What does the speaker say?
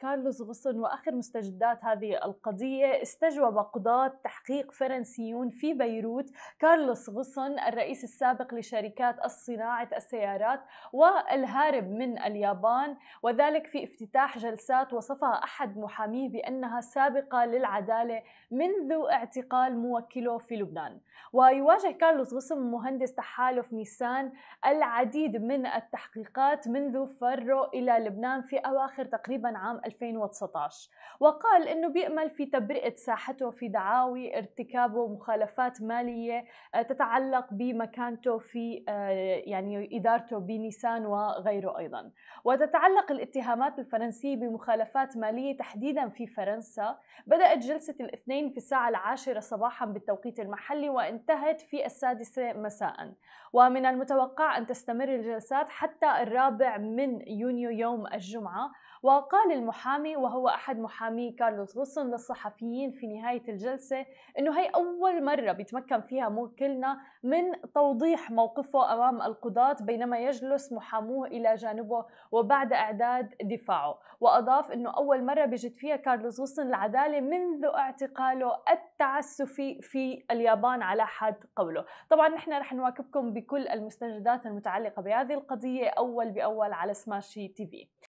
كارلوس غصن واخر مستجدات هذه القضيه استجوب قضاه تحقيق فرنسيون في بيروت كارلوس غصن الرئيس السابق لشركات الصناعه السيارات والهارب من اليابان وذلك في افتتاح جلسات وصفها احد محاميه بانها سابقه للعداله منذ اعتقال موكله في لبنان ويواجه كارلوس غصن مهندس تحالف نيسان العديد من التحقيقات منذ فره الى لبنان في اواخر تقريبا عام عام 2019 وقال أنه بيأمل في تبرئة ساحته في دعاوي ارتكابه مخالفات مالية آه، تتعلق بمكانته في آه، يعني إدارته بنيسان وغيره أيضا وتتعلق الاتهامات الفرنسية بمخالفات مالية تحديدا في فرنسا بدأت جلسة الاثنين في الساعة العاشرة صباحا بالتوقيت المحلي وانتهت في السادسة مساء ومن المتوقع أن تستمر الجلسات حتى الرابع من يونيو يوم الجمعة وقال المحامي وهو أحد محامي كارلوس غصن للصحفيين في نهاية الجلسة أنه هي أول مرة بيتمكن فيها موكلنا من توضيح موقفه أمام القضاة بينما يجلس محاموه إلى جانبه وبعد إعداد دفاعه وأضاف أنه أول مرة بيجد فيها كارلوس غصن العدالة منذ اعتقاله التعسفي في اليابان على حد قوله طبعا نحن رح نواكبكم بكل المستجدات المتعلقة بهذه القضية أول بأول على سماشي تي في